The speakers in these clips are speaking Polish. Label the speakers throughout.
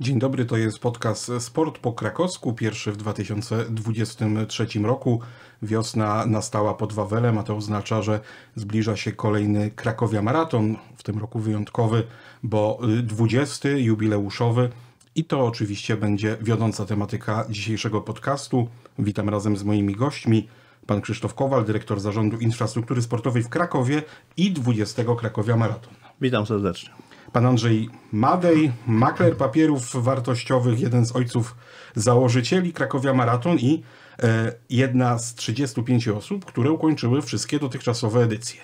Speaker 1: Dzień dobry, to jest podcast Sport po krakowsku, pierwszy w 2023 roku. Wiosna nastała pod Wawelem, a to oznacza, że zbliża się kolejny Krakowia Maraton, w tym roku wyjątkowy, bo 20. jubileuszowy. I to oczywiście będzie wiodąca tematyka dzisiejszego podcastu. Witam razem z moimi gośćmi pan Krzysztof Kowal, dyrektor Zarządu Infrastruktury Sportowej w Krakowie i 20 Krakowia Maraton. Witam serdecznie. Pan Andrzej Madej, makler papierów wartościowych, jeden z ojców założycieli Krakowia Maraton i e, jedna z 35 osób, które ukończyły wszystkie dotychczasowe edycje.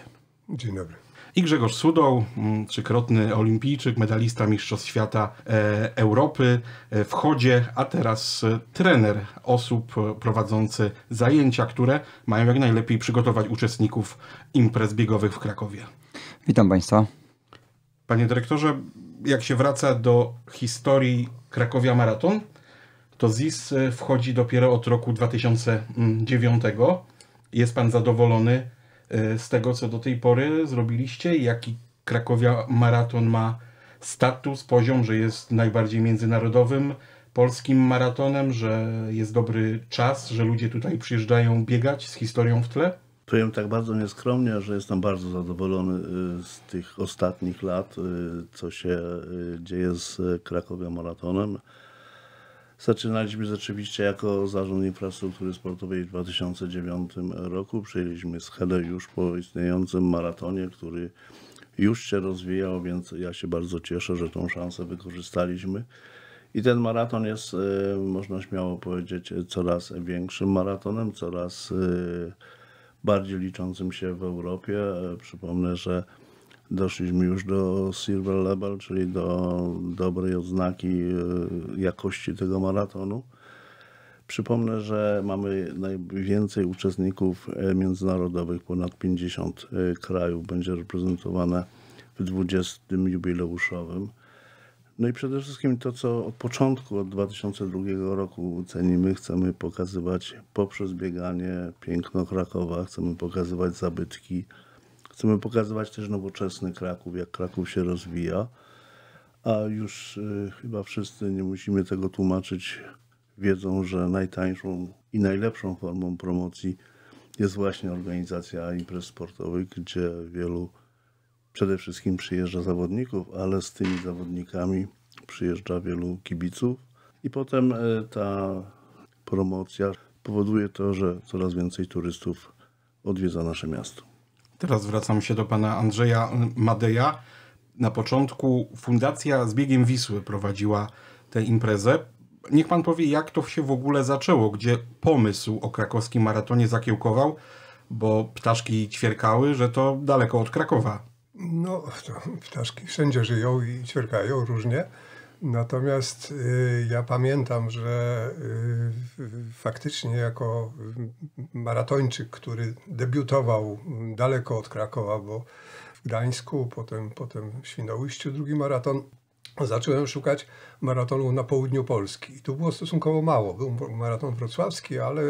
Speaker 1: Dzień dobry i Grzegorz Sudoł, mm, trzykrotny olimpijczyk, medalista Mistrzostw Świata e, Europy e, w chodzie, a teraz e, trener osób prowadzący zajęcia, które mają jak najlepiej przygotować uczestników imprez biegowych w Krakowie. Witam Państwa. Panie dyrektorze, jak się wraca do historii Krakowia Maraton, to ZIS wchodzi dopiero od roku 2009. Mm, Jest Pan zadowolony? E, z tego, co do tej pory zrobiliście? Jaki Krakowia Maraton ma status, poziom, że jest najbardziej międzynarodowym polskim maratonem, że jest dobry czas, że ludzie tutaj przyjeżdżają biegać z historią w tle? Powiem tak bardzo nieskromnie,
Speaker 2: że jestem bardzo zadowolony y, z tych ostatnich lat, y, co się y, dzieje z Krakowia Maratonem. Zaczynaliśmy rzeczywiście jako Zarząd Infrastruktury Sportowej w 2009 roku. Przyjęliśmy schedę już po istniejącym maratonie, który już się rozwijał, więc ja się bardzo cieszę, że tą szansę wykorzystaliśmy. I ten maraton jest, e, można śmiało powiedzieć, coraz większym maratonem, coraz e, bardziej liczącym się w Europie. E, przypomnę, że doszliśmy już do silver level, czyli do dobrej odznaki e, jakości tego maratonu. Przypomnę, że mamy najwięcej uczestników e, międzynarodowych, ponad 50 e, krajów będzie reprezentowane w 20. jubileuszowym. No i przede wszystkim to, co od początku, od 2002 roku cenimy, chcemy pokazywać poprzez bieganie piękno Krakowa, chcemy pokazywać zabytki, Chcemy pokazywać też nowoczesny Kraków, jak Kraków się rozwija, a już y, chyba wszyscy, nie musimy tego tłumaczyć, wiedzą, że najtańszą i najlepszą formą promocji jest właśnie organizacja imprez sportowych, gdzie wielu przede wszystkim przyjeżdża zawodników, ale z tymi zawodnikami przyjeżdża wielu kibiców i potem y, ta promocja powoduje to, że coraz więcej turystów odwiedza nasze miasto.
Speaker 1: Teraz wracam się do pana Andrzeja Madeja. Na początku Fundacja z biegiem Wisły prowadziła tę imprezę. Niech pan powie, jak to się w ogóle zaczęło, gdzie pomysł o krakowskim maratonie zakiełkował, bo ptaszki ćwierkały, że to daleko od Krakowa.
Speaker 3: No, to
Speaker 1: ptaszki wszędzie żyją i ćwierkają
Speaker 3: różnie. Natomiast y, ja pamiętam, że y, faktycznie jako y, maratończyk, który debiutował daleko od Krakowa, bo w Gdańsku, potem, potem w Świnoujściu drugi maraton, zacząłem szukać maratonu na południu Polski. I tu było stosunkowo mało. Był maraton wrocławski, ale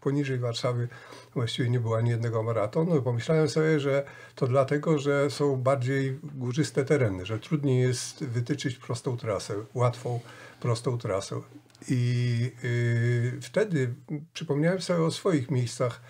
Speaker 3: poniżej Warszawy właściwie nie było ani jednego maratonu. Pomyślałem sobie, że to dlatego, że są bardziej górzyste tereny, że trudniej jest wytyczyć prostą trasę, łatwą, prostą trasę. I yy, wtedy przypomniałem sobie o swoich miejscach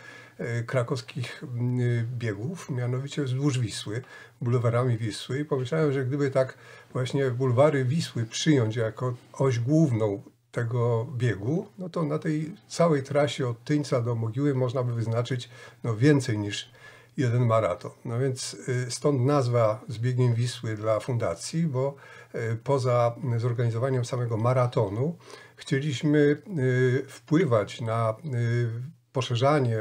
Speaker 3: y, krakowskich y, biegów, mianowicie wzdłuż Wisły, bulwarami Wisły i pomyślałem, że gdyby tak właśnie bulwary Wisły przyjąć jako oś główną tego biegu, no to na tej całej trasie od Tyńca do Mogiły można by wyznaczyć no, więcej niż jeden maraton. No więc y, stąd nazwa z biegiem Wisły dla fundacji, bo y, poza zorganizowaniem samego maratonu chcieliśmy y, wpływać na poszerzanie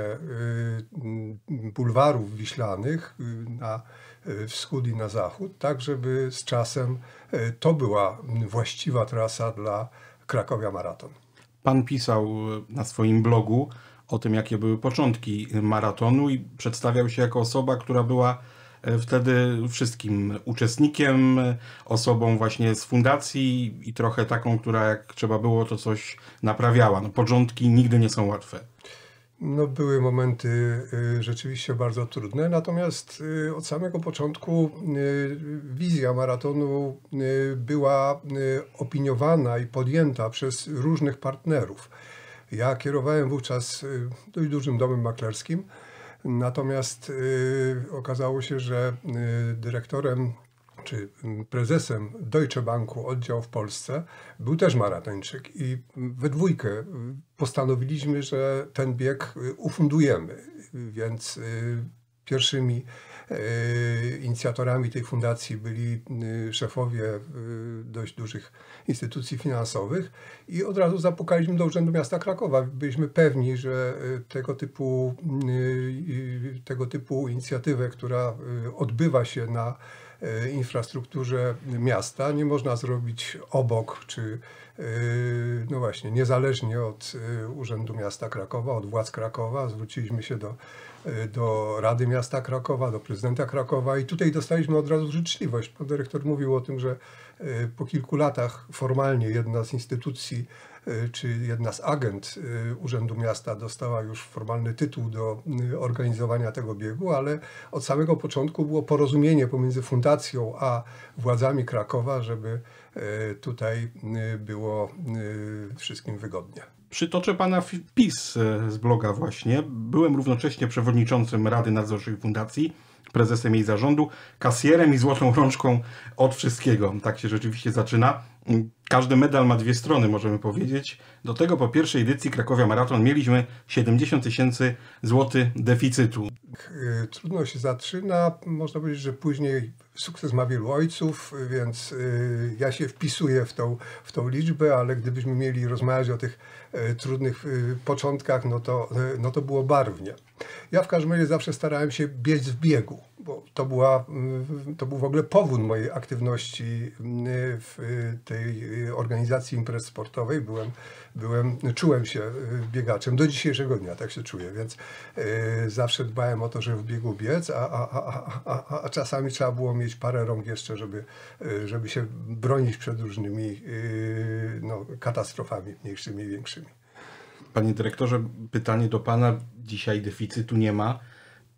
Speaker 3: bulwarów wiślanych na wschód i na zachód, tak żeby z czasem to była właściwa trasa dla Krakowia Maraton.
Speaker 1: Pan pisał e, na swoim blogu o tym, jakie były początki maratonu i przedstawiał się jako osoba, która była e, wtedy wszystkim uczestnikiem, e, osobą właśnie z fundacji i trochę taką, która jak trzeba było, to coś naprawiała. No, początki nigdy nie są łatwe
Speaker 3: no, były momenty y, rzeczywiście bardzo trudne, natomiast y, od samego początku y, wizja maratonu była opiniowana i podjęta przez różnych partnerów. Ja kierowałem wówczas dość dużym domem maklerskim, natomiast okazało się, że dyrektorem czy mm, prezesem Deutsche Banku oddział w Polsce, był też maratończyk i we dwójkę y, postanowiliśmy, że ten bieg y, ufundujemy, więc y, pierwszymi inicjatorami tej fundacji byli szefowie dość dużych instytucji finansowych i od razu zapukaliśmy do Urzędu Miasta Krakowa. Byliśmy pewni, że tego typu, tego typu inicjatywę, która odbywa się na E, infrastrukturze miasta. Nie można zrobić obok, czy e, no właśnie, niezależnie od e, Urzędu Miasta Krakowa, od władz Krakowa. Zwróciliśmy się do, do Rady Miasta Krakowa, do prezydenta Krakowa i tutaj dostaliśmy od razu życzliwość. Pan dyrektor mówił o tym, że po kilku latach formalnie jedna z instytucji E, czy jedna z agent e, Urzędu Miasta dostała już formalny tytuł do e, organizowania tego biegu, ale od samego początku było porozumienie pomiędzy fundacją a władzami Krakowa, żeby tutaj było
Speaker 1: wszystkim wygodnie. Przytoczę pana wpis z bloga właśnie. Byłem równocześnie przewodniczącym Rady Nadzorczej Fundacji prezesem jej zarządu, kasjerem i złotą rączką od wszystkiego. Tak się rzeczywiście zaczyna. Każdy medal ma dwie strony, możemy powiedzieć. Do tego po pierwszej edycji Krakowia Maraton mieliśmy 70 tysięcy złotych deficytu.
Speaker 3: Y, trudno się zaczyna. Można powiedzieć, że później sukces ma wielu ojców, więc y, ja się wpisuję w tą, w tą liczbę, ale gdybyśmy mieli rozmawiać o tych y, trudnych początkach, no to, no to było barwnie. Ja w każdym razie zawsze starałem się biec w biegu, bo to, była, to był w ogóle powód mojej aktywności mm, w y, tej y, organizacji imprez sportowej. Byłem, byłem, czułem się y, biegaczem do dzisiejszego dnia, tak się czuję, więc zawsze dbałem o to, żeby w biegu biec, a, a, a, a, a czasami trzeba było mieć parę rąk jeszcze, żeby, żeby się bronić przed różnymi no, katastrofami mniejszymi i większymi.
Speaker 1: Panie dyrektorze, pytanie do Pana. Dzisiaj deficytu nie ma.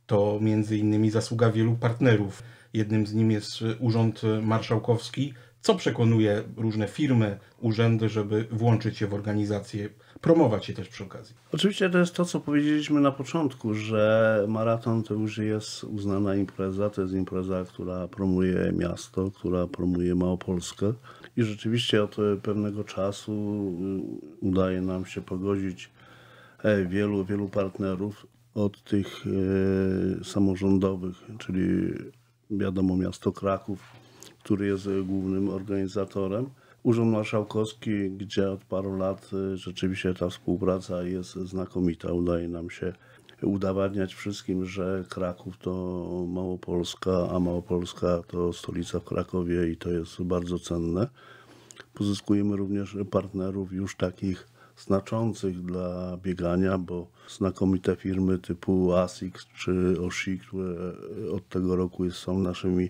Speaker 1: To między innymi zasługa wielu partnerów. Jednym z nim jest Urząd Marszałkowski. Co przekonuje różne firmy, urzędy, żeby włączyć się w organizację, promować je też przy okazji?
Speaker 2: Oczywiście to jest to, co powiedzieliśmy na początku, że maraton to już jest uznana impreza. To jest impreza, która promuje miasto, która promuje Małopolskę i rzeczywiście od e, pewnego czasu y, udaje nam się pogodzić e, wielu, wielu partnerów od tych e, samorządowych, czyli wiadomo miasto Kraków, który jest głównym organizatorem. Urząd Marszałkowski, gdzie od paru lat rzeczywiście ta współpraca jest znakomita. Udaje nam się udowadniać wszystkim, że Kraków to Małopolska, a Małopolska to stolica w Krakowie i to jest bardzo cenne. Pozyskujemy również partnerów już takich znaczących dla biegania, bo znakomite firmy typu ASICS czy OSI, które od tego roku są naszymi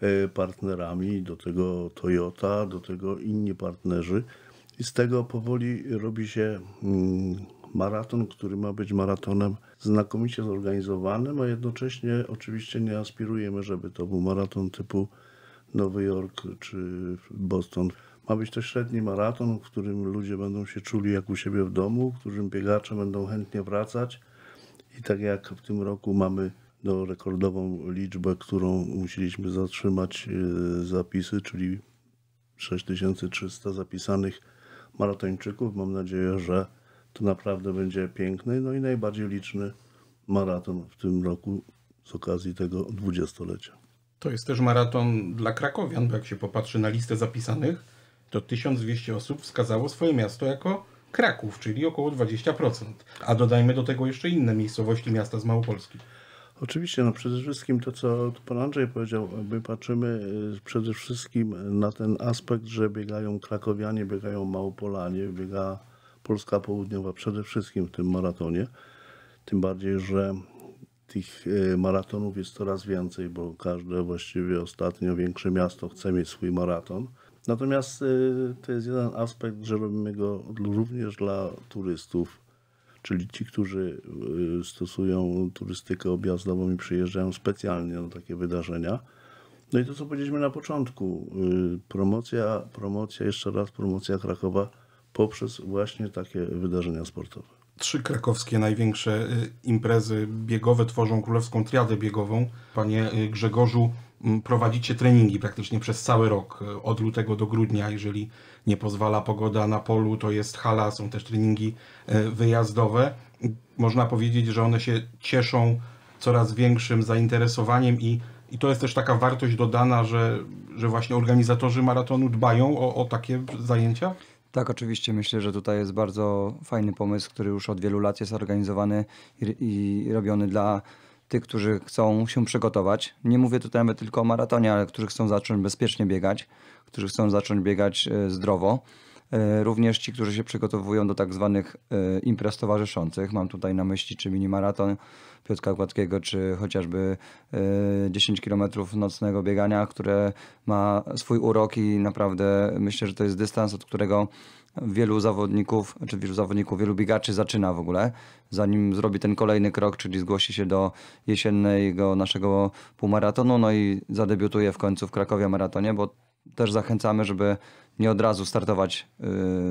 Speaker 2: e, partnerami, do tego Toyota, do tego inni partnerzy. I z tego powoli robi się mm, maraton, który ma być maratonem znakomicie zorganizowanym, a no jednocześnie oczywiście nie aspirujemy, żeby to był maraton typu Nowy Jork czy Boston. Ma być to średni maraton, w którym ludzie będą się czuli jak u siebie w domu, w którym biegacze będą chętnie wracać. I tak jak w tym roku mamy no, rekordową liczbę, którą musieliśmy zatrzymać e, zapisy, czyli 6300 zapisanych maratończyków. Mam nadzieję, że to naprawdę będzie piękny, no i najbardziej liczny maraton w tym roku z okazji tego dwudziestolecia.
Speaker 1: To jest też maraton dla Krakowian, bo jak się popatrzy na listę zapisanych, to 1200 osób wskazało swoje miasto jako Kraków, czyli około 20%. A dodajmy do tego jeszcze inne miejscowości miasta z Małopolski. Oczywiście, no przede
Speaker 2: wszystkim to, co pan Andrzej powiedział, my patrzymy y, przede wszystkim na ten aspekt, że biegają krakowianie, biegają małopolanie, biega Polska Południowa przede wszystkim w tym maratonie. Tym bardziej, że tych e, maratonów jest coraz więcej, bo każde właściwie ostatnio większe miasto chce mieć swój maraton. Natomiast e, to jest jeden aspekt, że robimy go również dla turystów, czyli ci, którzy e, stosują turystykę objazdową i przyjeżdżają specjalnie na takie wydarzenia. No i to, co powiedzieliśmy na początku, promocja, promocja, jeszcze raz promocja Krakowa poprzez właśnie takie wydarzenia sportowe.
Speaker 1: Trzy krakowskie największe y, imprezy biegowe tworzą królewską triadę biegową. Panie y, Grzegorzu, prowadzicie treningi praktycznie przez cały rok, y, od lutego do grudnia, jeżeli nie pozwala pogoda na polu, to jest hala, są też treningi wyjazdowe. Można powiedzieć, że one się cieszą coraz większym zainteresowaniem i, i to jest też taka wartość dodana, że, że właśnie organizatorzy maratonu
Speaker 4: dbają o, o takie zajęcia? Tak, oczywiście. Myślę, że tutaj jest bardzo fajny pomysł, który już od wielu lat jest organizowany i, i robiony dla tych, którzy chcą się przygotować. Nie mówię tutaj nawet tylko o maratonie, ale którzy chcą zacząć bezpiecznie biegać, którzy chcą zacząć biegać e, zdrowo. E, również ci, którzy się przygotowują do tak zwanych e, imprez towarzyszących. Mam tutaj na myśli czy mini-maraton, Piotra Gładkiego, czy chociażby 10 e, km nocnego biegania, które ma swój urok i naprawdę myślę, że to jest dystans, od którego wielu zawodników, czy wielu zawodników, wielu biegaczy zaczyna w ogóle, zanim zrobi ten kolejny krok, czyli zgłosi się do jesiennego naszego półmaratonu, no i zadebiutuje w końcu w Krakowie maratonie, bo też zachęcamy, żeby nie od razu startować y,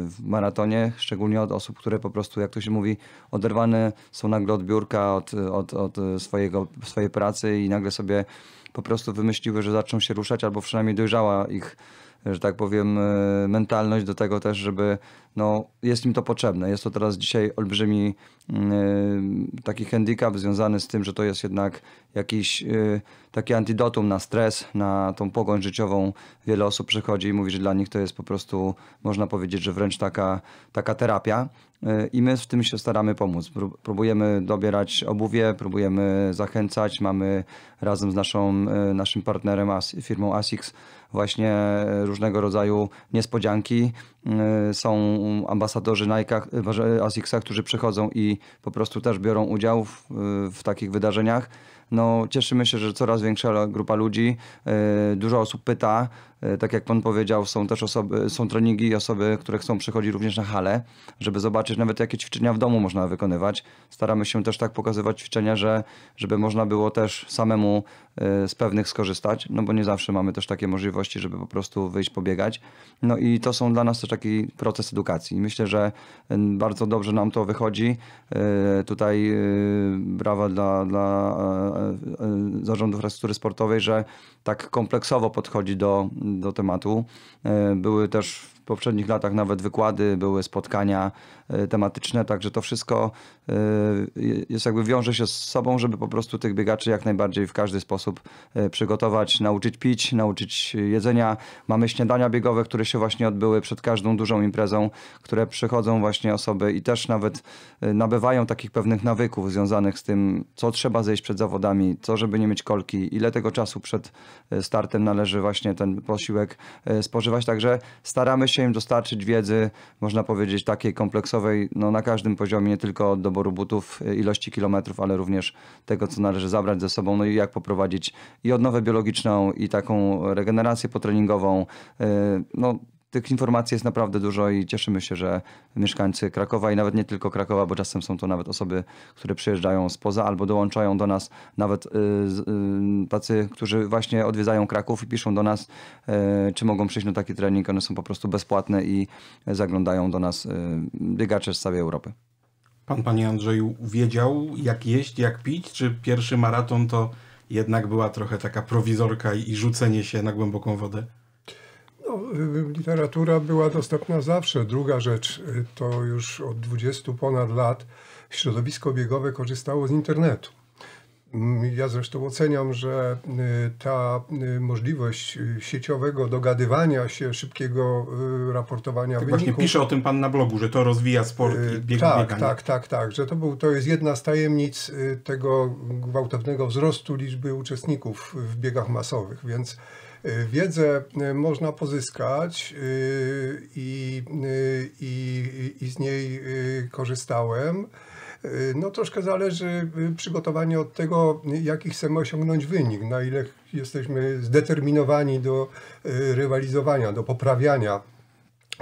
Speaker 4: w maratonie, szczególnie od osób, które po prostu, jak to się mówi, oderwane są nagle od biurka, od, od, od swojego, swojej pracy i nagle sobie po prostu wymyśliły, że zaczną się ruszać, albo przynajmniej dojrzała ich że tak powiem, e, mentalność do tego też, żeby no, jest im to potrzebne. Jest to teraz dzisiaj olbrzymi e, taki handicap związany z tym, że to jest jednak jakiś e, taki antidotum na stres, na tą pogoń życiową. Wiele osób przychodzi i mówi, że dla nich to jest po prostu, można powiedzieć, że wręcz taka, taka terapia. E, i my w tym się staramy pomóc. Próbujemy dobierać obuwie, próbujemy zachęcać. Mamy razem z naszą, e, naszym partnerem, firmą ASICS, właśnie e, różnego rodzaju niespodzianki. Są ambasadorzy asics ASICSa, którzy przychodzą i po prostu też biorą udział w, w takich wydarzeniach no, cieszymy się, że coraz większa grupa ludzi, dużo osób pyta, E, tak jak pan powiedział, są też osoby, są treningi i osoby, które chcą przychodzić również na hale, żeby zobaczyć nawet jakie ćwiczenia w domu można wykonywać. Staramy się też tak pokazywać ćwiczenia, że żeby można było też samemu e, z pewnych skorzystać, no bo nie zawsze mamy też takie możliwości, żeby po prostu wyjść pobiegać. No i to są dla nas też taki proces edukacji. Myślę, że e, bardzo dobrze nam to wychodzi. Tutaj brawa dla, dla zarządu infrastruktury sportowej, że tak kompleksowo podchodzi do, do tematu. E, były też poprzednich latach nawet wykłady, były spotkania e, tematyczne, także to wszystko e, jest jakby wiąże się z sobą, żeby po prostu tych biegaczy jak najbardziej w każdy sposób e, przygotować, nauczyć pić, nauczyć jedzenia. Mamy śniadania biegowe, które się właśnie odbyły przed każdą dużą imprezą, które przychodzą właśnie osoby i też nawet nabywają takich pewnych nawyków związanych z tym, co trzeba zejść przed zawodami, co żeby nie mieć kolki, ile tego czasu przed startem należy właśnie ten posiłek spożywać. Także staramy się chciałem dostarczyć wiedzy, można powiedzieć, takiej kompleksowej no, na każdym poziomie, nie tylko od doboru butów, y, ilości kilometrów, ale również tego, co należy zabrać ze sobą, no i jak poprowadzić i odnowę biologiczną, i taką regenerację potreningową. Y, no, tych informacji jest naprawdę dużo i cieszymy się, że mieszkańcy Krakowa i nawet nie tylko Krakowa, bo czasem są to nawet osoby, które przyjeżdżają spoza albo dołączają do nas nawet y, y, tacy, którzy właśnie odwiedzają Kraków i piszą do nas, y, czy mogą przyjść na taki trening. One są po prostu bezpłatne i zaglądają do nas biegacze z całej Europy.
Speaker 1: Pan, panie Andrzeju, wiedział jak jeść, jak pić? Czy pierwszy maraton to jednak była trochę taka prowizorka i rzucenie się na głęboką wodę?
Speaker 3: No, y, literatura była dostępna zawsze. Druga rzecz, y, to już od 20 ponad lat środowisko biegowe korzystało z internetu. Mm, ja zresztą oceniam, że y, ta możliwość sieciowego dogadywania się, szybkiego raportowania tak wyników... Właśnie pisze
Speaker 1: o tym pan na blogu, że to rozwija sport i bieg, tak, bieganie. Tak,
Speaker 3: tak, tak, że to, był, to jest jedna z tajemnic tego gwałtownego wzrostu liczby uczestników w biegach masowych, więc Y, wiedzę y, można pozyskać y, i, i, i z niej korzystałem. No troszkę zależy przygotowanie od tego, jaki chcemy osiągnąć wynik, na ile jesteśmy zdeterminowani do rywalizowania, do poprawiania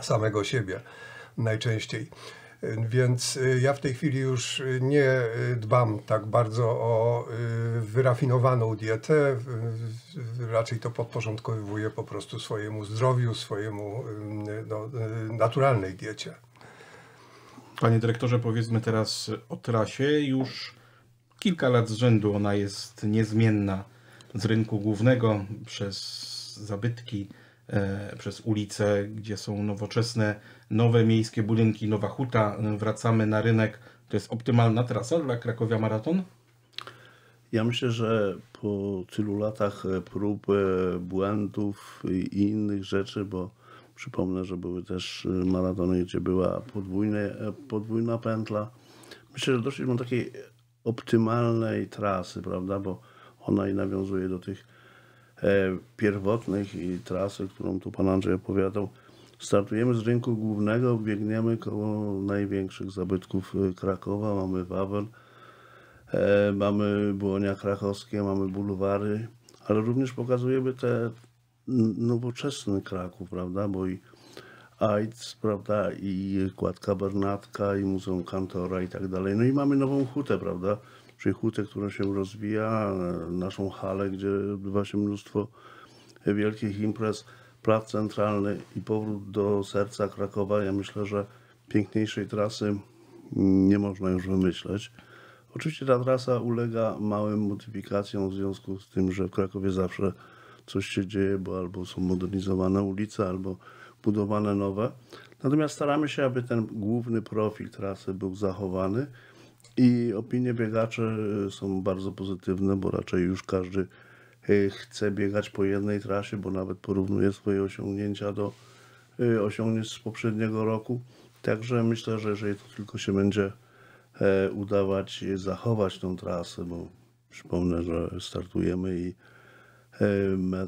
Speaker 3: samego siebie najczęściej. Więc y, ja w tej chwili już y, nie y, dbam tak bardzo o wyrafinowaną dietę. Raczej to podporządkowuję po prostu swojemu zdrowiu, swojemu no,
Speaker 1: naturalnej diecie. Panie dyrektorze, powiedzmy teraz o trasie. Już kilka lat z rzędu ona jest niezmienna z rynku głównego przez zabytki, e, przez ulice, gdzie są nowoczesne nowe miejskie budynki, nowa huta, wracamy na rynek. To jest optymalna trasa dla Krakowia Maraton? Ja myślę, że
Speaker 2: po tylu latach e, prób, e, błędów i innych rzeczy, bo przypomnę, że były też e, maratony, gdzie była podwójne, podwójna pętla. Myślę, że doszliśmy do takiej optymalnej trasy, prawda, bo ona i nawiązuje do tych pierwotnych i trasy, którą tu pan Andrzej opowiadał, Startujemy z rynku głównego, biegniemy koło największych zabytków y, Krakowa. Mamy Wawel, e, mamy Błonia Krakowskie, mamy bulwary, ale również pokazujemy te nowoczesny Kraków, prawda, bo i AIDS, prawda, i Kładka Bernatka, i Muzeum Kantora i tak dalej. No i mamy nową hutę, prawda, czyli hutę, która się rozwija, e, naszą halę, gdzie odbywa się mnóstwo e, wielkich imprez. Plac Centralny i powrót do serca Krakowa. Ja myślę, że piękniejszej trasy nie można już wymyśleć. Oczywiście ta trasa ulega małym modyfikacjom w związku z tym, że w Krakowie zawsze coś się dzieje, bo albo są modernizowane ulice, albo budowane nowe. Natomiast staramy się, aby ten główny profil trasy był zachowany i opinie biegaczy są bardzo pozytywne, bo raczej już każdy Y, chce biegać po jednej trasie, bo nawet porównuje swoje osiągnięcia do y, osiągnięć z poprzedniego roku. Także myślę, że jeżeli to tylko się będzie e, udawać zachować tą trasę, bo przypomnę, że startujemy i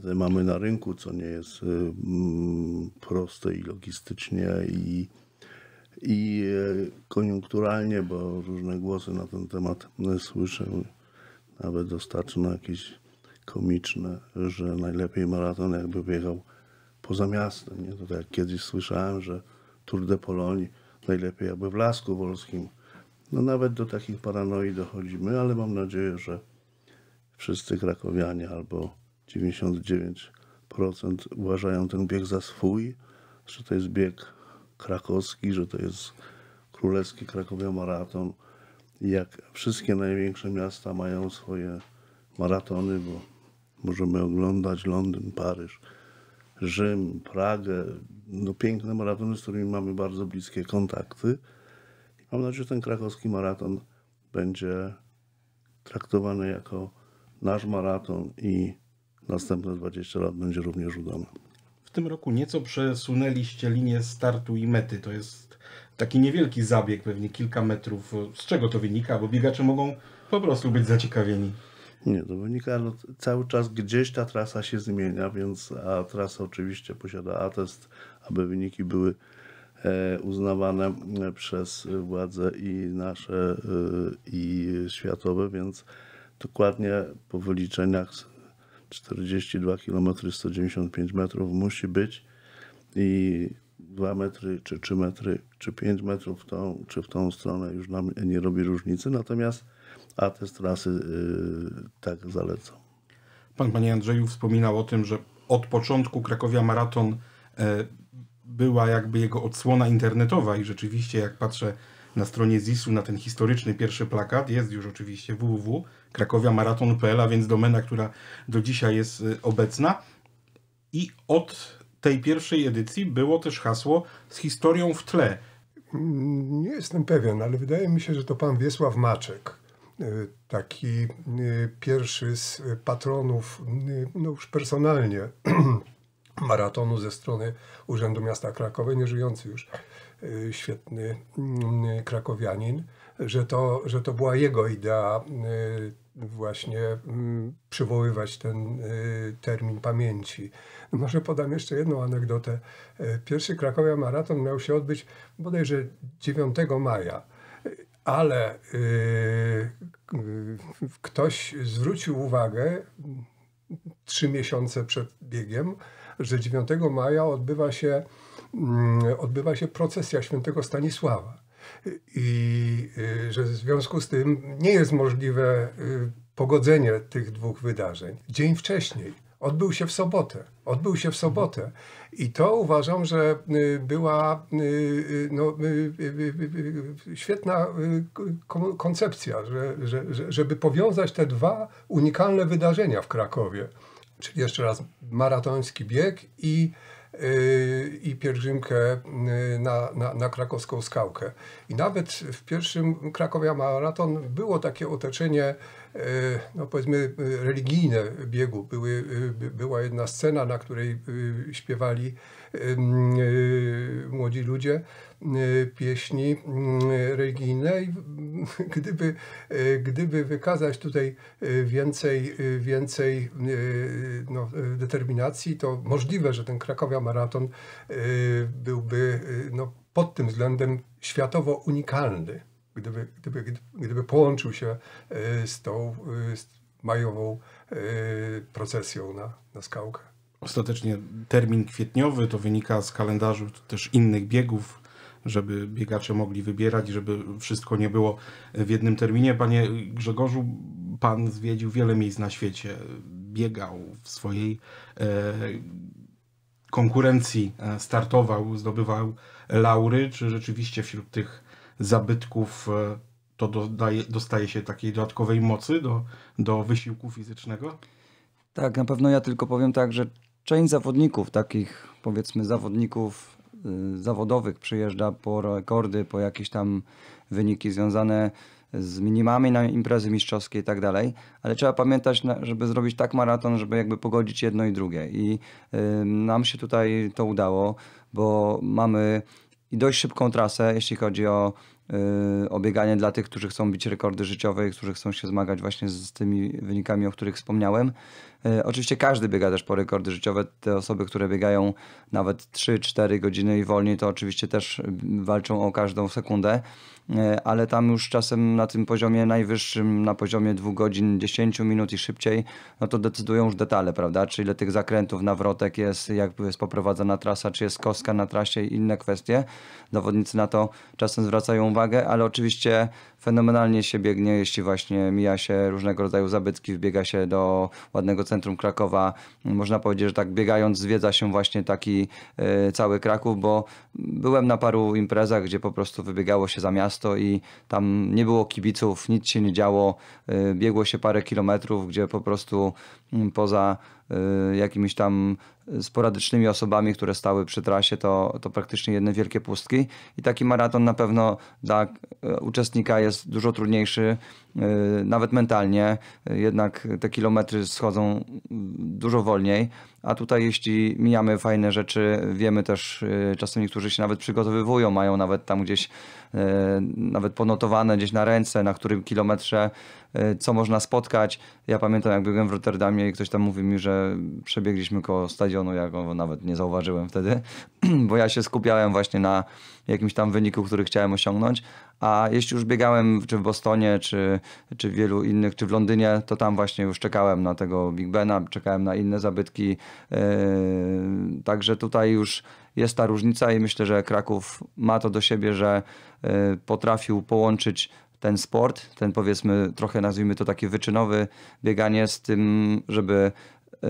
Speaker 2: e, mamy na rynku, co nie jest y, mm, proste i logistycznie i, i e, koniunkturalnie, bo różne głosy na ten temat słyszę. Nawet dostarczy na jakichś komiczne, że najlepiej maraton jakby biegał poza miastem. Nie? To tak jak kiedyś słyszałem, że Tour de Polonii najlepiej jakby w Lasku Wolskim. No nawet do takich paranoi dochodzimy, ale mam nadzieję, że wszyscy krakowianie albo 99% uważają ten bieg za swój, że to jest bieg krakowski, że to jest królewski Krakowia Maraton. Jak wszystkie największe miasta mają swoje maratony, bo Możemy oglądać Londyn, Paryż, Rzym, Pragę. No, piękne maratony, z którymi mamy bardzo bliskie kontakty. mam nadzieję, że ten krakowski maraton będzie traktowany jako nasz maraton i następne 20 lat będzie również udane.
Speaker 1: W tym roku nieco przesunęliście linię startu i mety. To jest taki niewielki zabieg, pewnie kilka metrów. Z czego to wynika? Bo biegacze mogą po prostu być zaciekawieni. Nie, to wynika. no,
Speaker 2: cały czas gdzieś ta trasa się zmienia, więc a trasa oczywiście posiada atest, aby wyniki były e, uznawane e, przez władze i nasze, e, i światowe, więc dokładnie po wyliczeniach 42 km 195 metrów musi być i 2 metry, czy 3 metry, czy 5 metrów w tą, czy w tą stronę już nam nie robi różnicy. Natomiast a te trasy yy, tak zalecą.
Speaker 1: Pan, panie Andrzeju, wspominał o tym, że od początku Krakowia Maraton yy, była jakby jego odsłona internetowa i rzeczywiście jak patrzę na stronie ZIS-u na ten historyczny pierwszy plakat, jest już oczywiście www.krakowiamaraton.pl, a więc domena, która do dzisiaj jest y, obecna. I od tej pierwszej edycji było też hasło z historią w tle.
Speaker 3: Mm, nie jestem pewien, ale wydaje mi się, że to pan Wiesław Maczek E, taki e, pierwszy z patronów, e, no już personalnie, maratonu ze strony Urzędu Miasta Krakowa, nieżyjący już świetny mm, krakowianin, że to, że to była jego idea właśnie mm, przywoływać ten termin pamięci. Może podam jeszcze jedną anegdotę. Pierwszy Krakowia Maraton miał się odbyć bodajże 9 maja ale yy, ktoś zwrócił uwagę trzy miesiące przed biegiem, że 9 maja odbywa się, mm, odbywa się procesja świętego Stanisława. I yy, że w związku z tym nie jest możliwe yy, pogodzenie tych dwóch wydarzeń. Dzień wcześniej odbył się w sobotę. Odbył się w sobotę. I to uważam, że była no, świetna koncepcja, że, żeby powiązać te dwa unikalne wydarzenia w Krakowie. Czyli jeszcze raz maratoński bieg i y, i pielgrzymkę y, na, na, na, krakowską skałkę. I nawet w pierwszym Krakowia Maraton było takie otoczenie E, no powiedzmy e, religijne biegu. Były, e, była jedna scena, na której śpiewali młodzi ludzie pieśni religijne i gdyby, gdyby wykazać tutaj więcej, więcej no, determinacji, to możliwe, że ten Krakowia Maraton byłby no, pod tym względem światowo unikalny gdyby, gdyby, gdyby połączył się e, z tą e, z majową e, procesją na, na skałkę.
Speaker 1: Ostatecznie termin kwietniowy to wynika z kalendarzu też innych biegów, żeby biegacze mogli wybierać, żeby wszystko nie było w jednym terminie. Panie Grzegorzu, pan zwiedził wiele miejsc na świecie, biegał w swojej e, konkurencji, startował, zdobywał laury. Czy rzeczywiście wśród tych zabytków, e,
Speaker 4: to dodaje, dostaje się takiej dodatkowej mocy do, do wysiłku fizycznego? Tak, na pewno ja tylko powiem tak, że część zawodników, takich powiedzmy zawodników y, zawodowych przyjeżdża po rekordy, po jakieś tam wyniki związane z minimami na imprezy mistrzowskie i tak dalej, ale trzeba pamiętać, żeby zrobić tak maraton, żeby jakby pogodzić jedno i drugie. I y, nam się tutaj to udało, bo mamy i dość szybką trasę, jeśli chodzi o, yy, dla tych, którzy chcą bić rekordy życiowe i którzy chcą się zmagać właśnie z tymi wynikami, o których wspomniałem. E, oczywiście każdy biega też po rekordy życiowe. Te osoby, które biegają nawet 3-4 godziny i wolniej, to oczywiście też mm, walczą o każdą sekundę, e, ale tam już czasem na tym poziomie najwyższym, na poziomie 2 godzin, 10 minut i szybciej, no to decydują już detale, prawda? Czy ile tych zakrętów, nawrotek jest, jak jest poprowadzona trasa, czy jest koska na trasie i inne kwestie. Dowodnicy na to czasem zwracają uwagę, ale oczywiście fenomenalnie się biegnie, jeśli właśnie mija się różnego rodzaju zabytki, wbiega się do ładnego centrum Krakowa. Można powiedzieć, że tak biegając zwiedza się właśnie taki y, cały Kraków, bo byłem na paru imprezach, gdzie po prostu wybiegało się za miasto i tam nie było kibiców, nic się nie działo. Y, biegło się parę kilometrów, gdzie po prostu mm, poza Y, jakimiś tam sporadycznymi osobami, które stały przy trasie, to, to praktycznie jedne wielkie pustki. I taki maraton na pewno dla y, uczestnika jest dużo trudniejszy, y, nawet mentalnie. Jednak te kilometry schodzą dużo wolniej. A tutaj, jeśli mijamy fajne rzeczy, wiemy też, y, czasem niektórzy się nawet przygotowywują, mają nawet tam gdzieś, y, nawet ponotowane gdzieś na ręce, na którym kilometrze, y, co można spotkać. Ja pamiętam, jak byłem w Rotterdamie i ktoś tam mówił mi, że przebiegliśmy koło stadionu, ja go nawet nie zauważyłem wtedy, bo ja się skupiałem właśnie na jakimś tam wyniku, który chciałem osiągnąć. A jeśli już biegałem czy w Bostonie, czy, czy wielu innych, czy w Londynie, to tam właśnie już czekałem na tego Big Bena, czekałem na inne zabytki. E, także tutaj już jest ta różnica i myślę, że Kraków ma to do siebie, że e, potrafił połączyć ten sport, ten powiedzmy trochę nazwijmy to taki wyczynowy bieganie z tym, żeby e,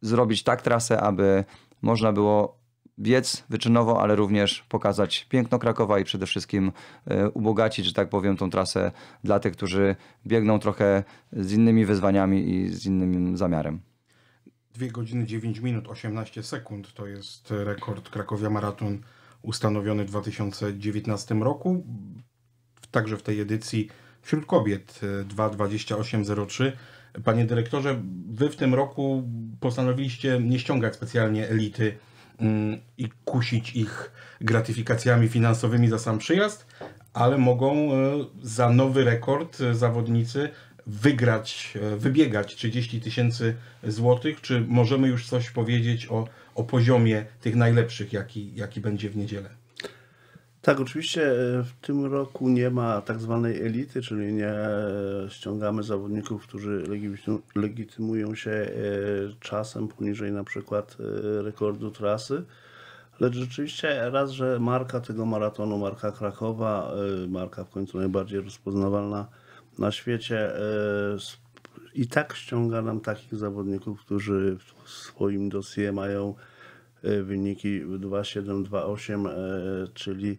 Speaker 4: zrobić tak trasę, aby można było biec wyczynowo, ale również pokazać piękno Krakowa i przede wszystkim e, ubogacić, że tak powiem, tą trasę dla tych, którzy biegną trochę z innymi wyzwaniami i z innym zamiarem.
Speaker 1: 2 godziny 9 minut 18 sekund to jest rekord Krakowia Maraton ustanowiony w 2019 roku. Także w tej edycji wśród kobiet 2.28.03. E, Panie dyrektorze, wy w tym roku postanowiliście nie ściągać specjalnie elity Mm, i kusić ich gratyfikacjami finansowymi za sam przyjazd, ale mogą e, za nowy rekord e, zawodnicy wygrać, e, wybiegać 30 tysięcy złotych? Czy możemy już coś powiedzieć o, o poziomie tych najlepszych, jaki, jaki będzie w niedzielę? Tak, oczywiście
Speaker 2: e, w tym roku nie ma tak zwanej elity, czyli nie e, ściągamy zawodników, którzy legitymują się e, czasem poniżej na przykład rekordu trasy. Lecz rzeczywiście raz, że marka tego maratonu, marka Krakowa, marka w końcu najbardziej rozpoznawalna na świecie, i tak ściąga nam takich zawodników, którzy w swoim dosie mają E, wyniki 2728, e, czyli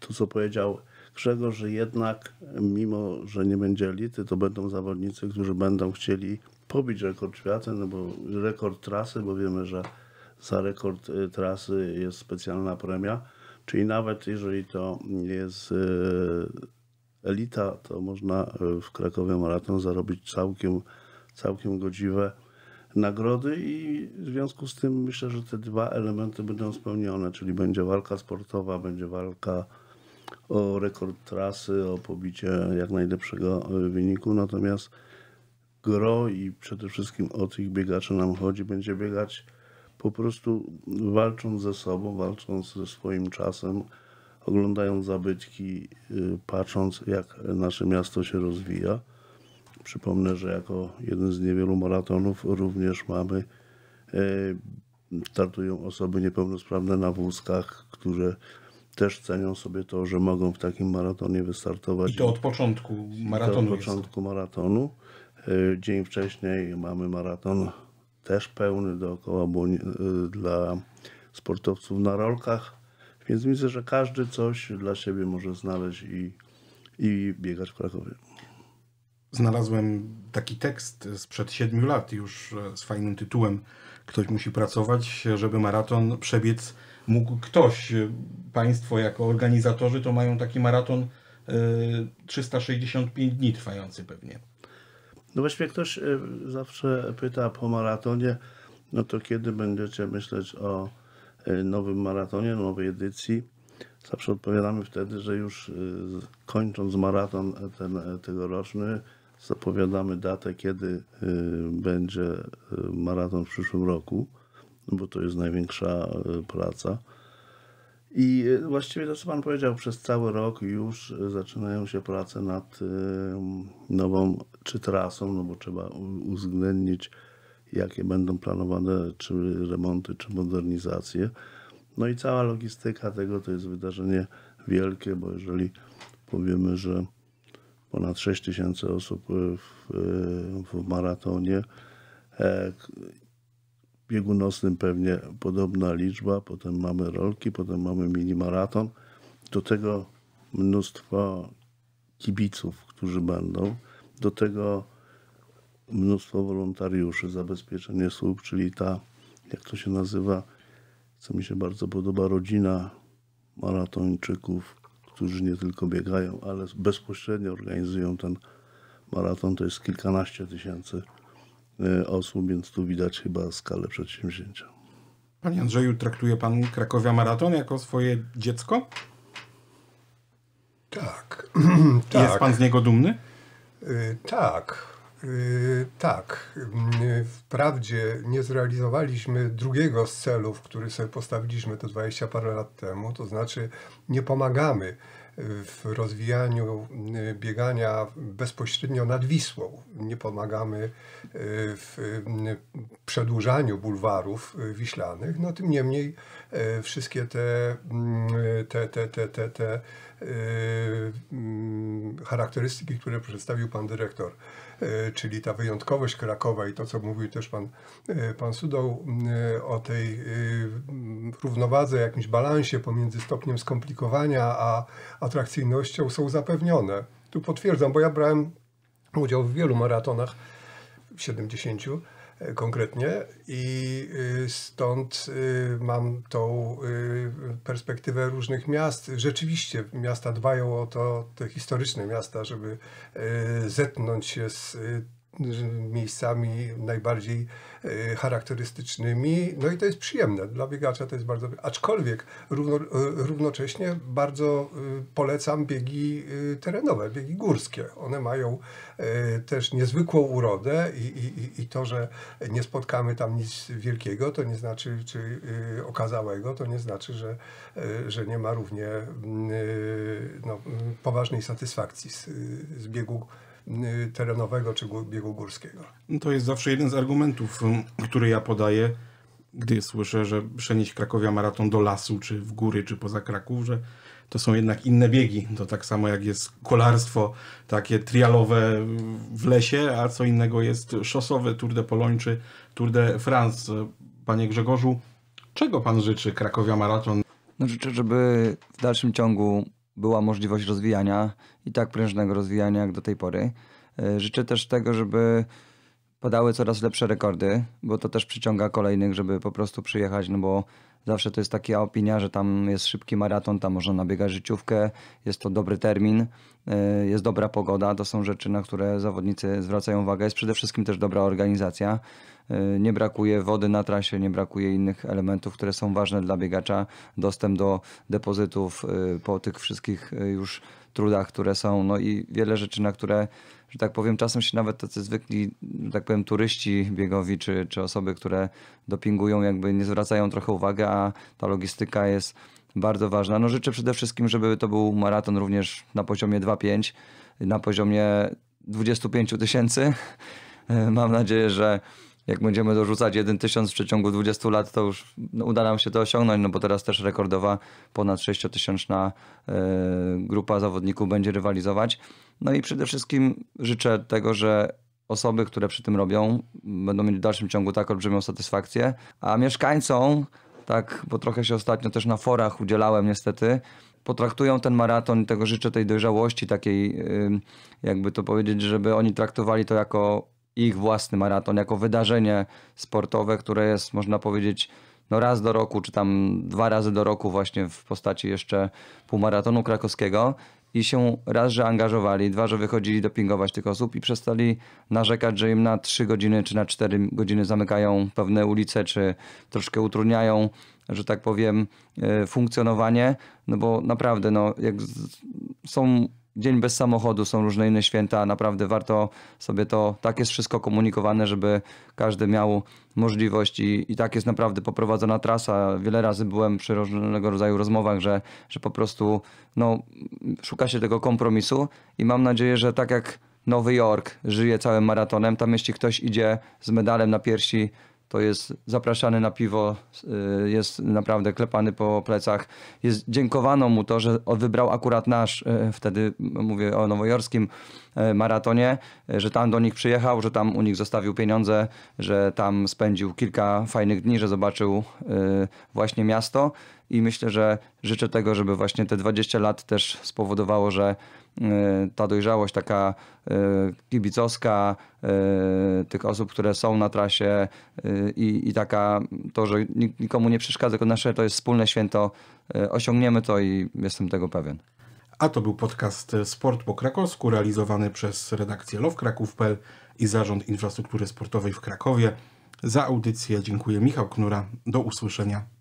Speaker 2: to, co powiedział Grzegorz, że jednak mimo, że nie będzie elity, to będą zawodnicy, którzy będą chcieli pobić rekord świata, no bo rekord trasy, bo wiemy, że za rekord e, trasy jest specjalna premia, czyli nawet jeżeli to jest elita, to można w Krakowie Maraton zarobić całkiem, całkiem godziwe nagrody i w związku z tym myślę, że te dwa elementy będą spełnione, czyli będzie walka sportowa, będzie walka o rekord trasy, o pobicie jak najlepszego e, wyniku, natomiast gro i przede wszystkim o tych biegaczy nam chodzi, będzie biegać po prostu walcząc ze sobą, walcząc ze swoim czasem, oglądając zabytki, e, patrząc jak nasze miasto się rozwija. Przypomnę, że jako jeden z niewielu maratonów również mamy, e, startują osoby niepełnosprawne na wózkach, które też cenią sobie to, że mogą w takim maratonie wystartować. I to od początku maratonu. od początku jest. maratonu. E, dzień wcześniej mamy maraton też pełny dookoła e, dla sportowców na rolkach. Więc widzę, że każdy coś dla siebie może znaleźć i, i biegać w Krakowie
Speaker 1: znalazłem taki tekst sprzed siedmiu lat już e, z fajnym tytułem Ktoś musi pracować, żeby maraton przebiec mógł ktoś. Państwo jako organizatorzy to mają taki maraton 365 e, dni trwający pewnie.
Speaker 2: No właśnie ktoś e, zawsze pyta po maratonie, no to kiedy będziecie myśleć o nowym maratonie, nowej edycji? Zawsze odpowiadamy wtedy, że już kończąc maraton ten tegoroczny, zapowiadamy datę, kiedy y, będzie y, maraton w przyszłym roku, bo to jest największa y, praca. I właściwie to, co Pan powiedział, przez cały rok już zaczynają się prace nad nową czy trasą, no bo trzeba uwzględnić, jakie będą planowane czy remonty, czy modernizacje. No i cała logistyka tego to jest wydarzenie wielkie, bo jeżeli powiemy, że ponad 6 tysięcy osób e, w, e, w maratonie. W e, pewnie podobna liczba, potem mamy rolki, potem mamy mini maraton. Do tego mnóstwo kibiców, którzy będą. Do tego mnóstwo wolontariuszy, zabezpieczenie słup, czyli ta, jak to się nazywa, co mi się bardzo podoba, rodzina maratończyków, którzy nie tylko biegają, ale bezpośrednio organizują ten maraton, to jest kilkanaście tysięcy e, osób, więc tu widać chyba skalę przedsięwzięcia.
Speaker 1: Panie Andrzeju, traktuje Pan Krakowia Maraton jako swoje dziecko? Tak. tak. Jest Pan tak. z niego dumny? Yy, tak. Y, tak,
Speaker 3: y, wprawdzie nie zrealizowaliśmy drugiego z celów, który sobie postawiliśmy to 20 parę lat temu, to znaczy nie pomagamy w rozwijaniu y, biegania bezpośrednio nad Wisłą. Nie pomagamy w przedłużaniu bulwarów wiślanych. No tym niemniej wszystkie te, te, te, te, te, te mm, charakterystyki, które przedstawił pan dyrektor, E, czyli ta wyjątkowość Krakowa i to, co mówił też pan, e, pan Sudoł e, o tej równowadze, jakimś balansie pomiędzy stopniem skomplikowania a atrakcyjnością są zapewnione. Tu potwierdzam, bo ja brałem udział w wielu maratonach, 70, konkretnie i y, stąd y, mam tą y, perspektywę różnych miast. Rzeczywiście miasta dbają o to, te historyczne miasta, żeby zetnąć się z miejscami najbardziej e, charakterystycznymi. No i to jest przyjemne. Dla biegacza to jest bardzo. Aczkolwiek równo, e, równocześnie bardzo e, polecam biegi terenowe, biegi górskie. One mają też niezwykłą urodę i, i, i to, że nie spotkamy tam nic wielkiego, to nie znaczy, czy okazałego, to nie znaczy, że, że nie ma równie mm, no, mm, poważnej satysfakcji z, z biegu Y, terenowego czy biegu górskiego.
Speaker 1: No to jest zawsze jeden z argumentów, y, który ja podaję, gdy słyszę, że przenieść Krakowia maraton do lasu, czy w góry, czy poza Kraków, że to są jednak inne biegi. To tak samo jak jest kolarstwo takie trialowe w lesie, a co innego jest szosowe Tour de
Speaker 4: Pologne czy Tour de France. Panie Grzegorzu, czego pan życzy Krakowia Maraton? No życzę, żeby w dalszym ciągu była możliwość rozwijania i tak prężnego rozwijania jak do tej pory. E, życzę też tego, żeby padały coraz lepsze rekordy, bo to też przyciąga kolejnych, żeby po prostu przyjechać, no bo Zawsze to jest taka opinia, że tam jest szybki maraton, tam można nabiegać życiówkę, jest to dobry termin, y, jest dobra pogoda. To są rzeczy, na które zawodnicy zwracają uwagę. Jest przede wszystkim też dobra organizacja. Y, nie brakuje wody na trasie, nie brakuje innych elementów, które są ważne dla biegacza. Dostęp do depozytów y, po tych wszystkich już trudach, które są, no i wiele rzeczy, na które, że tak powiem, czasem się nawet tacy zwykli, że tak powiem, turyści biegowi, czy, czy osoby, które dopingują, jakby nie zwracają trochę uwagi, a ta logistyka jest bardzo ważna. No życzę przede wszystkim, żeby to był maraton również na poziomie 2.5, na poziomie 25 tysięcy. Mam nadzieję, że jak będziemy dorzucać 1 tysiąc w przeciągu 20 lat, to już no, uda nam się to osiągnąć, no bo teraz też rekordowa ponad 6-tysięczna y, e, grupa zawodników będzie rywalizować. No i przede wszystkim życzę tego, że osoby, które przy tym robią, będą mieć w dalszym ciągu tak olbrzymią satysfakcję, a mieszkańcom, tak, bo trochę się ostatnio też na forach udzielałem niestety, potraktują ten maraton, i tego życzę tej dojrzałości, takiej jakby to powiedzieć, żeby oni traktowali to jako ich własny maraton jako wydarzenie sportowe, które jest, można powiedzieć, no raz do roku, czy tam dwa razy do roku, właśnie w postaci jeszcze półmaratonu krakowskiego. I się raz, że angażowali, dwa, że wychodzili dopingować tych osób i przestali narzekać, że im na trzy godziny czy na cztery godziny zamykają pewne ulice, czy troszkę utrudniają że tak powiem, e, funkcjonowanie, no bo naprawdę, no, jak są Dzień bez samochodu, są różne inne święta, naprawdę warto sobie to, tak jest wszystko komunikowane, żeby każdy miał możliwość i, i tak jest naprawdę poprowadzona trasa. Wiele razy byłem przy różnego rodzaju rozmowach, że, że po prostu no, szuka się tego kompromisu i mam nadzieję, że tak jak Nowy Jork żyje całym maratonem, tam jeśli ktoś idzie z medalem na piersi to jest zapraszany na piwo, y, jest naprawdę klepany po plecach. Jest, dziękowano mu to, że wybrał akurat nasz, y, wtedy mówię o nowojorskim y, maratonie, że tam do nich przyjechał, że tam u nich zostawił pieniądze, że tam spędził kilka fajnych dni, że zobaczył właśnie miasto i myślę, że życzę tego, żeby właśnie te 20 lat też spowodowało, że E, ta dojrzałość taka e, kibicowska e, tych osób, które są na trasie i, i taka to, że nikomu nie przeszkadza, tylko nasze to jest wspólne święto, osiągniemy to i jestem tego pewien.
Speaker 1: A to był podcast Sport po krakowsku realizowany przez redakcję lowkraków.pl i Zarząd Infrastruktury Sportowej w Krakowie.
Speaker 4: Za audycję dziękuję Michał Knura. Do usłyszenia.